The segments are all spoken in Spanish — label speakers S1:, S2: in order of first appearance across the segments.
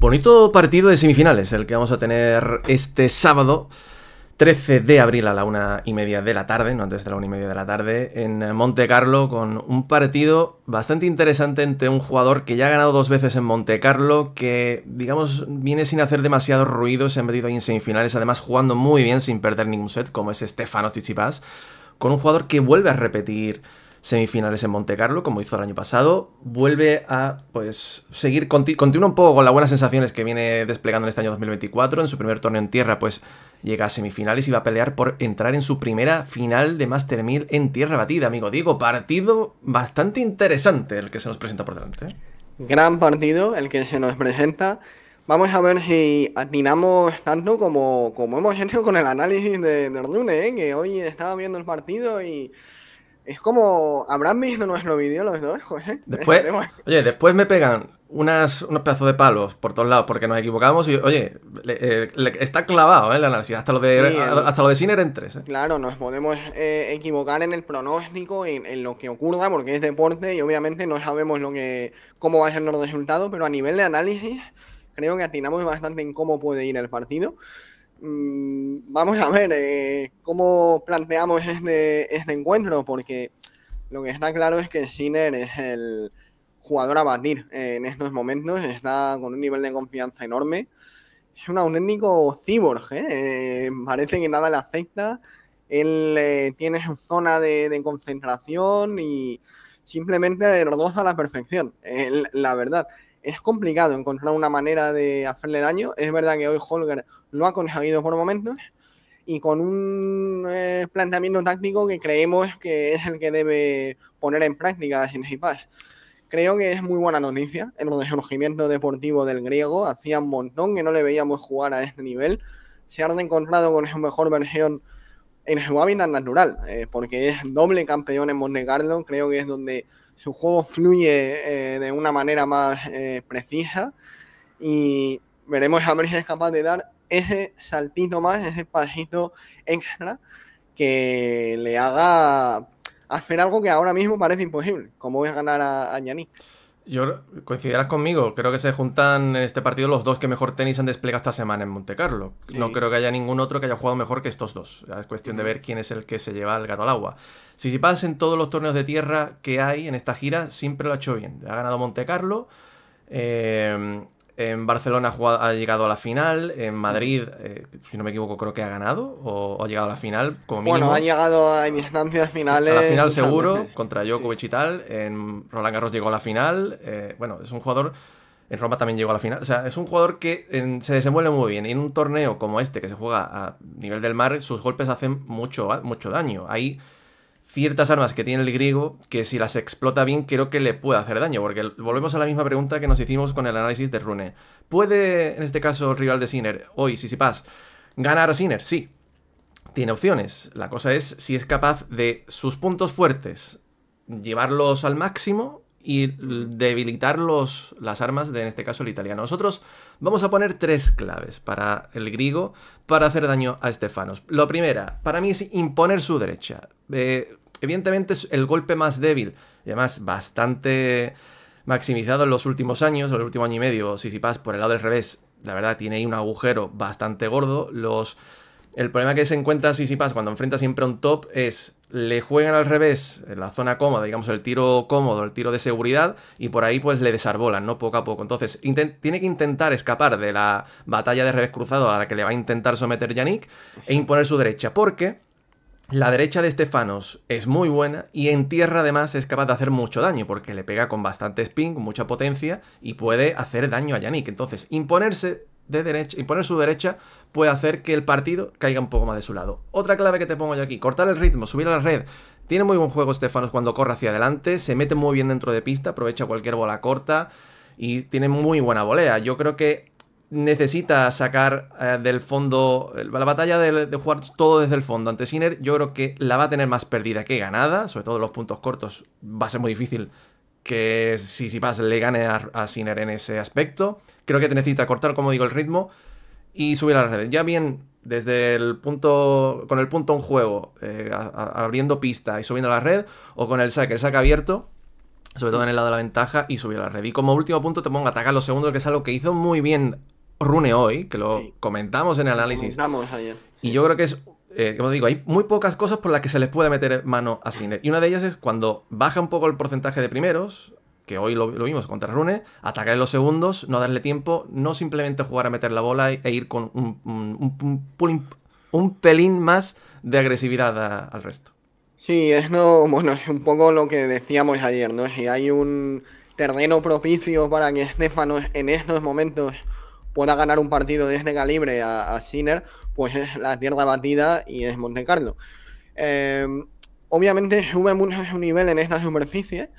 S1: Bonito partido de semifinales, el que vamos a tener este sábado. 13 de abril a la una y media de la tarde, no antes de la una y media de la tarde, en Monte Carlo, con un partido bastante interesante entre un jugador que ya ha ganado dos veces en Monte Carlo, que, digamos, viene sin hacer demasiado ruido, se ha metido ahí en semifinales, además jugando muy bien sin perder ningún set, como es Stefano Tsitsipas, con un jugador que vuelve a repetir semifinales en Monte Carlo, como hizo el año pasado. Vuelve a, pues, seguir, continúa un poco con las buenas sensaciones que viene desplegando en este año 2024. En su primer torneo en tierra, pues, llega a semifinales y va a pelear por entrar en su primera final de Master 1000 en tierra batida, amigo Digo, Partido bastante interesante el que se nos presenta por delante. ¿eh?
S2: Gran partido el que se nos presenta. Vamos a ver si atinamos tanto como, como hemos hecho con el análisis de, de ¿eh? que hoy estaba viendo el partido y es como, ¿habrán visto nuestro vídeo los dos? Joder, después,
S1: oye, después me pegan unas, unos pedazos de palos por todos lados porque nos equivocamos y, oye, eh, está clavado el ¿eh? análisis, hasta lo de, hasta de Sinner en tres. ¿eh?
S2: Claro, nos podemos equivocar en el pronóstico, en, lo que ocurra, porque es deporte y obviamente no sabemos lo que, cómo va a ser los resultado, pero a nivel de análisis creo que atinamos bastante en cómo puede ir el partido. Mm, vamos a ver eh, cómo planteamos este, este, encuentro, porque lo que está claro es que Sinner es el jugador a batir eh, en estos momentos, está con un nivel de confianza enorme. Es un auténtico cyborg, eh, parece que nada le afecta. Él tiene su zona de, concentración y simplemente roza a la perfección, la verdad es complicado encontrar una manera de hacerle daño. Es verdad que hoy Holger lo ha conseguido por momentos y con un eh, planteamiento táctico que creemos que es el que debe poner en práctica Paz. Creo que es muy buena noticia el resurgimiento deportivo del griego. Hacía un montón que no le veíamos jugar a este nivel. Se ha encontrado con su mejor versión en su hábitat natural, eh, porque es doble campeón en Monte Creo que es donde su juego fluye eh, de una manera más eh, precisa y veremos a ver si es capaz de dar ese saltito más, ese pasito extra que le haga hacer algo que ahora mismo parece imposible, como es ganar a, a
S1: yo coincidirás conmigo, creo que se juntan en este partido los dos que mejor tenis han desplegado esta semana en Montecarlo, No creo que haya ningún otro que haya jugado mejor que estos dos. Es cuestión de ver quién es el que se lleva el gato al agua. Si, si pasa todos los torneos de tierra que hay en esta gira, siempre lo ha hecho bien. Ha ganado Monte Carlo. Eh, en Barcelona ha, ha llegado a la final, en Madrid, eh, si no me equivoco, creo que ha ganado o, ha llegado a la final, como Bueno, ha
S2: llegado a instancias finales. A la final seguro,
S1: contra Djokovic y tal. En Roland Garros llegó a la final. Eh, bueno, es un jugador... En Roma también llegó a la final. O sea, es un jugador que se desenvuelve muy bien. Y en un torneo como este, que se juega a nivel del mar, sus golpes hacen mucho, mucho daño. Hay ciertas armas que tiene el griego que si las explota bien creo que le puede hacer daño, porque volvemos a la misma pregunta que nos hicimos con el análisis de Rune. ¿Puede, en este caso, rival de siner hoy pasa, ganar a Sinner? Sí, tiene opciones. La cosa es si es capaz de sus puntos fuertes llevarlos al máximo y debilitar los, las armas de, en este caso, el italiano. Nosotros vamos a poner tres claves para el griego para hacer daño a Estefanos. Lo primera, para mí es imponer su derecha. Eh, Evidentemente es el golpe más débil, y además bastante maximizado en los últimos años, en el último año y medio, Sisipas por el lado del revés, la verdad tiene ahí un agujero bastante gordo, los... El problema que se encuentra Sisipas cuando enfrenta siempre un top es le juegan al revés en la zona cómoda, digamos el tiro cómodo, el tiro de seguridad, y por ahí pues le desarbolan, ¿no? Poco a poco. Entonces tiene que intentar escapar de la batalla de revés cruzado a la que le va a intentar someter Yannick e imponer su derecha, porque la derecha de Stefanos es muy buena y en tierra además es capaz de hacer mucho daño porque le pega con bastante spin, con mucha potencia y puede hacer daño a Yannick. Entonces, imponerse de derecha, imponer su derecha puede hacer que el partido caiga un poco más de su lado. Otra clave que te pongo yo aquí, cortar el ritmo, subir a la red. Tiene muy buen juego Stefanos cuando corre hacia adelante, se mete muy bien dentro de pista, aprovecha cualquier bola corta y tiene muy buena volea. Yo creo que necesita sacar eh, del fondo. La batalla de, jugar todo desde el fondo ante Siner yo creo que la va a tener más perdida que ganada, sobre todo los puntos cortos. Va a ser muy difícil que si vas le gane a, Siner en ese aspecto. Creo que te necesita cortar, como digo, el ritmo y subir a las redes. Ya bien, desde el punto. con el punto en juego, eh, abriendo pista y subiendo a la red, o con el saque, el abierto sobre todo en el lado de la ventaja, y subir a la red. Y como último punto te pongo a atacar los segundos, que es algo que hizo muy bien Rune hoy, que lo comentamos en el análisis. Y yo creo que es, eh, como digo, hay muy pocas cosas por las que se les puede meter mano a Cine. Y una de ellas es cuando baja un poco el porcentaje de primeros, que hoy lo, vimos contra Rune, atacar en los segundos, no darle tiempo, no simplemente jugar a meter la bola e, e ir con un, un, pelín más de agresividad al resto.
S2: Sí, es no, bueno, es un poco lo que decíamos ayer, ¿no? Si hay un terreno propicio para que Estefano en estos momentos pueda ganar un partido de este calibre a, Sinner, pues es la tierra batida y es Monte Carlo. Em, obviamente sube mucho su nivel en esta superficie,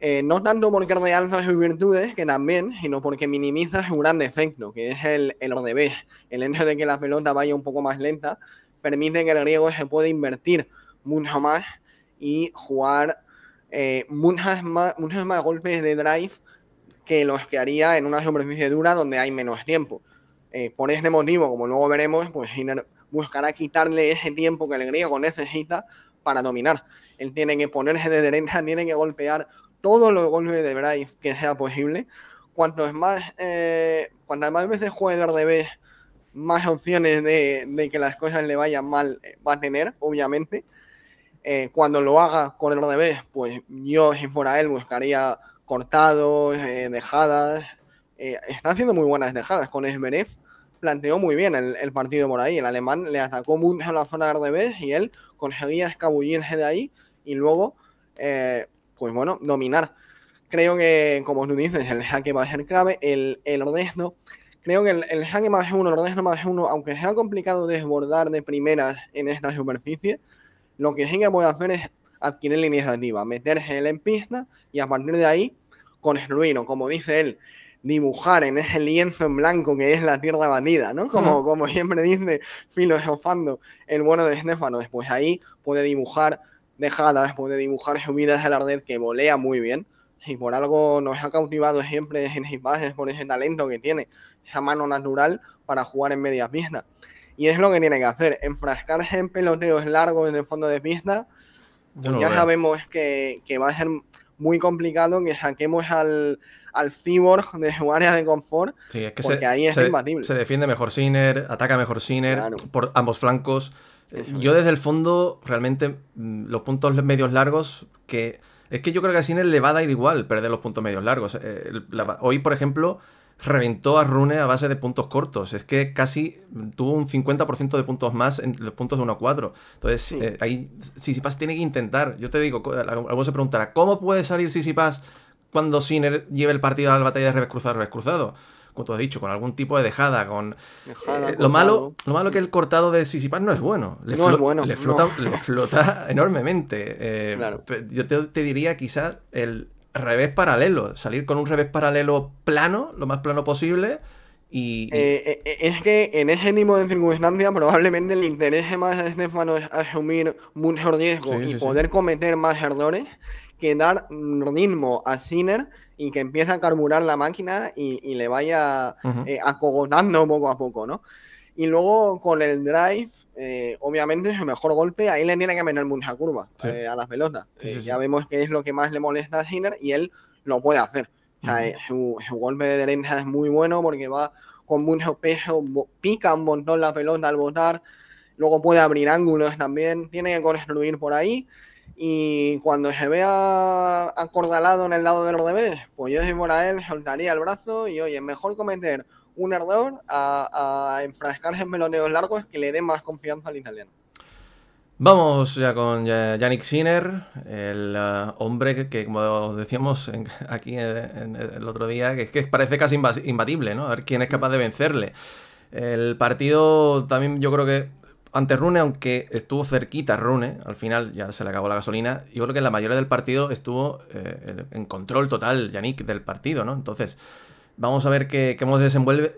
S2: eh, no tanto porque realza sus virtudes, que también, sino porque minimiza su gran defecto, que es el, el el hecho de que la pelota vaya un poco más lenta, permite que el griego se pueda invertir mucho más y jugar eh, muchas muchos más golpes de drive que los que haría en una superficie dura donde hay menos tiempo. Eh, por ese motivo, como luego veremos, pues buscará quitarle ese tiempo que el griego necesita para dominar. Él tiene que ponerse de derecha, tiene que golpear todos los golpes de Bryce que sea posible. Cuanto más, eh, cuantas más veces juegue de revés, más opciones de, que las cosas le vayan mal eh, va a tener, obviamente. Eh, cuando lo haga con el revés, pues yo, si fuera él, buscaría cortados, eh, dejadas. Eh, está haciendo muy buenas dejadas. Con Esmerev planteó muy bien el, partido por ahí. El alemán le atacó mucho a la zona de revés y él conseguía escabullirse de ahí y luego, eh, pues bueno, dominar. Creo que, como tú dices, el jaque va a ser clave. El, el creo que el, el jaque más uno, el resto más uno, aunque sea complicado desbordar de primeras en esta superficie, lo que sí que puede hacer es ...adquirir la iniciativa, meter él en pista y a partir de ahí construirlo, como dice él, dibujar en ese lienzo en blanco que es la tierra batida, ¿no? Como, como siempre dice filosofando el bueno de Stefano, después ahí puede dibujar dejadas, puede dibujar subidas de la que volea muy bien, y por algo nos ha cautivado siempre en imágenes por ese talento que tiene, esa mano natural para jugar en media pista. Y es lo que tiene que hacer, enfrascarse en peloteos largos en el fondo de pista ya sabemos que, que, va a ser muy complicado que saquemos al, al cyborg de su área de confort.
S1: Sí, es que porque ahí es Se defiende mejor Sinner, ataca mejor Sinner por ambos flancos. yo desde el fondo, realmente, mm, los puntos medios largos que... Es que yo creo que a Sinner le va a dar igual perder los puntos medios largos. Eh, hoy, por ejemplo, reventó a Rune a base de puntos cortos. Es que casi tuvo un 50% de puntos más en los puntos de 1 a 4. Entonces, sí. Eh, ahí Sisipas tiene que intentar. Yo te digo, alguno se preguntará, ¿cómo puede salir Sisipas cuando Sinner lleve el partido a la batalla de revés cruzado, revés cruzado? Como tú has dicho, con algún tipo de dejada, con...
S2: Eh, lo, malo,
S1: lo malo que el cortado de Sisipas no es bueno. no es bueno. Le flota, enormemente. claro. Yo te diría quizás el revés paralelo, salir con un revés paralelo plano, lo más plano posible. Y, eh,
S2: eh, eh, es que en ese mismo de circunstancias probablemente interés interés más a Estefano es asumir mucho riesgo y poder cometer más errores que dar ritmo a Sinner y que empiece a carburar la máquina y, le vaya acogotando poco a poco, ¿no? Y luego con el drive, eh, obviamente es mejor golpe, ahí le tiene que meter mucha curva eh, a las pelotas. Eh, ya vemos que es lo que más le molesta a Sinner y él lo puede hacer. su, golpe de derecha es muy bueno porque va con mucho peso, pica un montón la pelota al botar, luego puede abrir ángulos también, tiene que construir por ahí. Y cuando se vea acordalado en el lado del revés, pues yo si a él soltaría el brazo y oye, mejor cometer un error a, a en meloneos largos que le dé más confianza al italiano.
S1: Vamos ya con Yannick Sinner, el uh, hombre que, como decíamos aquí eh, eh, el otro día, que que parece casi imbatible, ¿no? A ver quién es capaz de vencerle. El partido también yo creo que ante Rune, aunque estuvo cerquita Rune, al final ya se le acabó la gasolina, yo creo que la mayoría del partido estuvo eh, en control total, Yannick, del partido, ¿no? Entonces, Vamos a ver cómo se desenvuelve,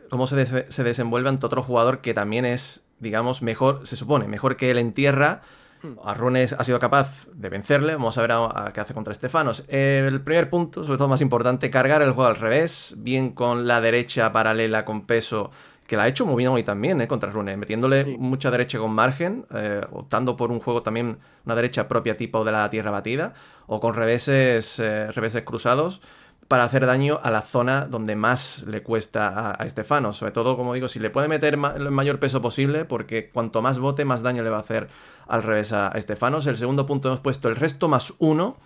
S1: se, ante otro jugador que también es, digamos, mejor, se supone, mejor que él en tierra. Hmm. Runes ha sido capaz de vencerle. Vamos a ver a, qué hace contra Estefanos. El primer punto, sobre todo más importante, cargar el juego al revés. Bien con la derecha paralela con peso, que la ha hecho muy bien hoy también, eh, contra Runes. metiéndole mucha derecha con margen, eh, optando por un juego también, una derecha propia tipo de la tierra batida, o con reveses eh, cruzados para hacer daño a la zona donde más le cuesta a, Estefanos. Sobre todo, como digo, si le puede meter el mayor peso posible, porque cuanto más bote, más daño le va a hacer al revés a, Estefanos. El segundo punto hemos puesto el resto más uno.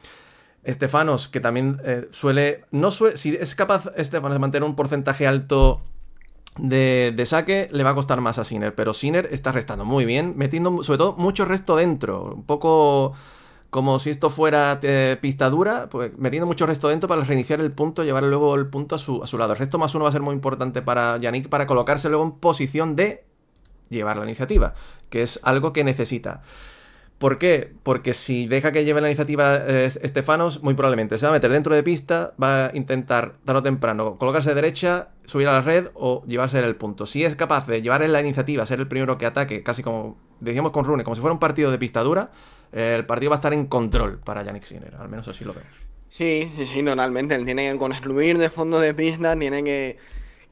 S1: Estefanos, que también eh, suele. No si es capaz Estefanos de mantener un porcentaje alto de, de, saque, le va a costar más a Sinner. Pero Sinner está restando muy bien, metiendo sobre todo mucho resto dentro. Un poco como si esto fuera eh, pista dura, pues metiendo mucho resto dentro para reiniciar el punto, llevar luego el punto a su, a su lado. El resto más uno va a ser muy importante para Yannick para colocarse luego en posición de llevar la iniciativa, que es algo que necesita. ¿Por qué? Porque si deja que lleve la iniciativa eh, Estefanos, muy probablemente se va a meter dentro de pista, va a intentar tarde o temprano colocarse derecha, subir a la red o llevarse el punto. Si es capaz de llevar en la iniciativa, ser el primero que ataque, casi como decíamos con Rune, como si fuera un partido de pista dura, eh, el partido va a estar en control para Yannick Sinner, al menos así lo vemos.
S2: Sí, sí, normalmente Él tiene que construir de fondo de pista, tiene que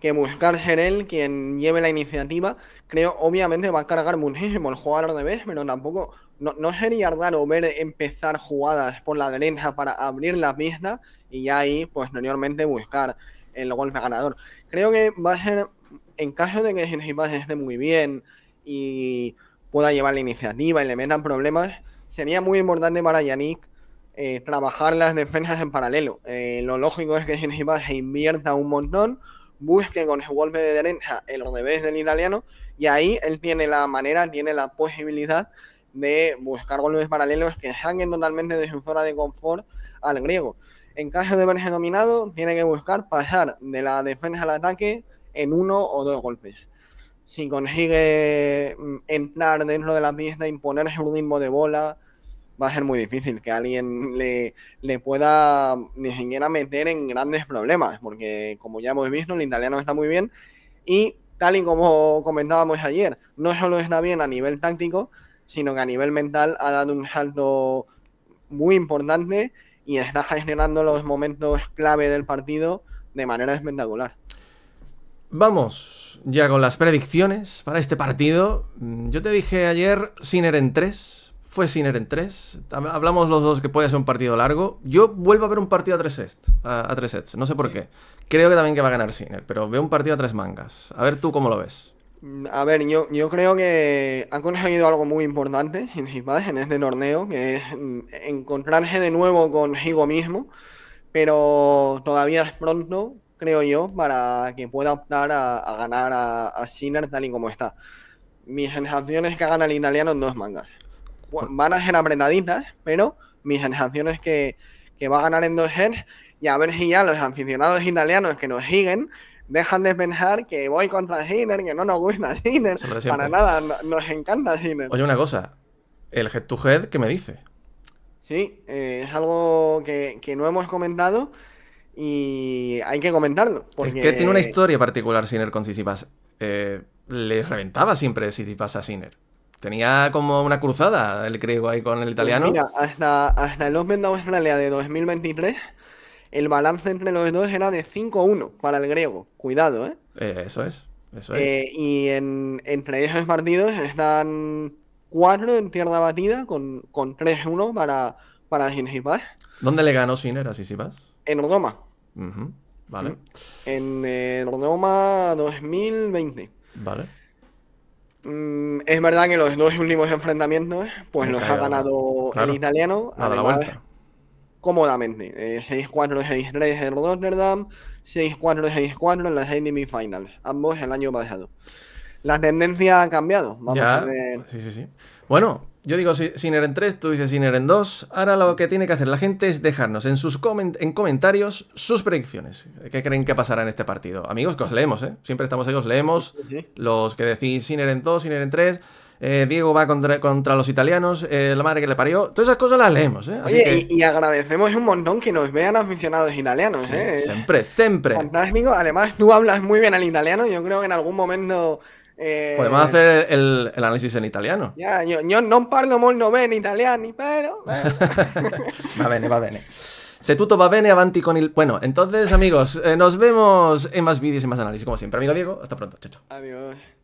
S2: que buscar ser él quien lleve la iniciativa. Creo, obviamente, va a cargar muchísimo el jugador de vez pero tampoco. No, no sería raro ver empezar jugadas por la derecha para abrir la pista y ya ahí, posteriormente, buscar el golpe ganador. Creo que va a ser, en caso de que Sensibas esté muy bien y pueda llevar la iniciativa y le metan problemas, sería muy importante para Yannick eh, trabajar las defensas en paralelo. Eh, lo lógico es que Sensibas se invierta un montón busque con el golpe de derecha el revés del italiano y ahí él tiene la manera, tiene la posibilidad de buscar golpes paralelos que saquen totalmente de su zona de confort al griego. En caso de verse dominado, tiene que buscar pasar de la defensa al ataque en uno o dos golpes. Si consigue mm, entrar dentro de la pista, imponer un ritmo de bola, va a ser muy difícil que alguien le, pueda ni siquiera meter en grandes problemas, porque como ya hemos visto, el italiano está muy bien y tal y como comentábamos ayer, no solo está bien a nivel táctico, sino que a nivel mental ha dado un salto muy importante y está generando los momentos clave del partido de manera espectacular.
S1: Vamos ya con las predicciones para este partido. Mm, yo te dije ayer, Sinner en 3, fue Sinner en 3. Hablamos los dos que puede ser un partido largo. Yo vuelvo a ver un partido a 3 sets. A, sets. No sé por qué. Creo que también que va a ganar Sinner, pero veo un partido a tres mangas. A ver tú cómo lo ves.
S2: Mm, a ver, yo, creo que han conseguido algo muy importante en este torneo, que es mm, encontrarse de nuevo consigo mismo, pero todavía es pronto, creo yo, para que pueda optar a, ganar a, a Sinner tal y como está. Mis sensaciones que hagan al italiano en dos mangas van a ser apretaditas, pero mis sensaciones que, que va a ganar en dos heads, y a ver si ya los aficionados italianos que nos siguen dejan de pensar que voy contra Sinner, que no nos gusta Sinner, para nada, nos encanta Sinner. Oye, una cosa,
S1: el head to head, ¿qué me dice?
S2: Sí, eh, es algo que, no hemos comentado y hay que comentarlo. Porque... Es que tiene una
S1: historia particular Sinner con Sisipas. Eh, le reventaba siempre Sisipas a Sinner. Tenía como una cruzada el griego ahí con el pues italiano. mira,
S2: hasta, hasta el Open de Australia de 2023, el balance entre los dos era de 5-1 para el griego. Cuidado, ¿eh?
S1: eh eso es, eso eh,
S2: y en, entre esos partidos están cuatro en tierra batida con, con 3-1 para, para
S1: ¿Dónde le ganó Sinner a
S2: En Roma. Vale. En eh, Roma 2020. Vale. Mm, es verdad que los dos últimos enfrentamientos, pues los ha ganado el italiano. A la vuelta. Cómodamente. 6-4, eh, 6-3 en Rotterdam, 6-4, 6-4 en las Finals Ambos el año pasado. La tendencia ha cambiado. Vamos ya. a ver.
S1: Sí, sí, sí. Bueno, yo digo Sinner en 3, tú dices Sinner en 2. Ahora lo que tiene que hacer la gente es dejarnos en sus en comentarios sus predicciones. ¿Qué creen que pasará en este partido? Amigos, que os leemos, ¿eh? Siempre estamos ahí, os leemos. Los que decís Sinner en 2, Sinner en 3. Eh, Diego va contra, los italianos, eh, la madre que le parió, todas esas cosas las leemos. ¿eh?
S2: y, agradecemos un montón que nos vean aficionados italianos. ¿eh? siempre, siempre. Fantástico, además tú hablas muy bien al italiano, yo creo que en algún momento eh, Podemos
S1: hacer el, análisis en italiano.
S2: Ya, yo, no parlo muy bien italiano, pero.
S1: va bene, va bene. Se tutto va bene, avanti con il. Bueno, entonces, amigos, eh, nos vemos en más vídeos y más análisis, como siempre. Amigo Diego, hasta pronto. Chao,
S2: chao.